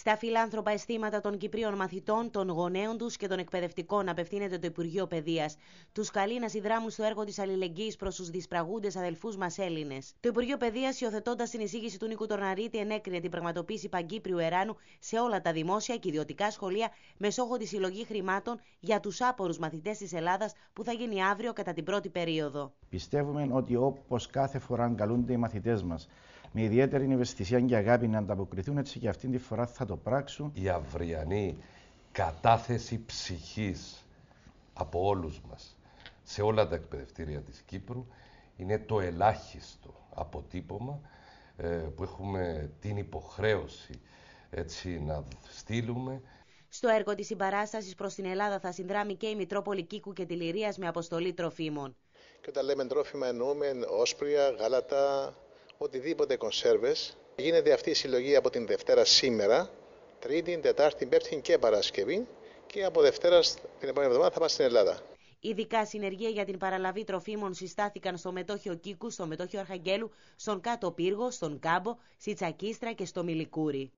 Στα φιλάνθρωπα αισθήματα των Κυπρίων μαθητών, των γονέων τους και των εκπαιδευτικών απευθύνεται το Υπουργείο Παιδείας. Τους καλεί να συνδράμουν στο έργο της αλληλεγγύης προς τους δυσπραγούντες αδελφούς μας Έλληνες. Το Υπουργείο Παιδείας, υιοθετώντας την εισήγηση του Νίκου Τορναρίτη, ενέκρινε την πραγματοποίηση Παγκύπριου Εράνου σε όλα τα δημόσια και ιδιωτικά σχολεία με σόχο τη συλλογή χρημάτων για τους άπορους μαθητές της Ελλάδας που θα γίνει αύριο κατά την πρώτη περίοδο. Πιστεύουμε ότι όπως κάθε φορά καλούνται οι μαθητές μας με ιδιαίτερη ευαισθησία και αγάπη να ανταποκριθούν έτσι και αυτήν τη φορά θα το πράξουν. Η αυριανή κατάθεση ψυχής από όλους μας σε όλα τα εκπαιδευτήρια της Κύπρου είναι το ελάχιστο αποτύπωμα ε, που έχουμε την υποχρέωση έτσι, να στείλουμε στο έργο της συμπαράστασης προς την Ελλάδα θα συνδράμει και η Μητρόπολη Κίκου και τη Λυρία με αποστολή τροφίμων. Και όταν λέμε τρόφιμα εννοούμε όσπρια, γάλατα, οτιδήποτε κονσέρβες. Γίνεται αυτή η συλλογή από την Δευτέρα σήμερα, Τρίτη, Τετάρτη, Πέμπτη και Παρασκευή και από Δευτέρα την επόμενη εβδομάδα θα πάμε στην Ελλάδα. Ειδικά συνεργεία για την παραλαβή τροφίμων συστάθηκαν στο μετόχιο Κίκου, στο μετόχιο Αρχαγγέλου, στον Κάτω Πύργο, στον Κάμπο, στη Τσακίστρα και στο Μιλικούρι.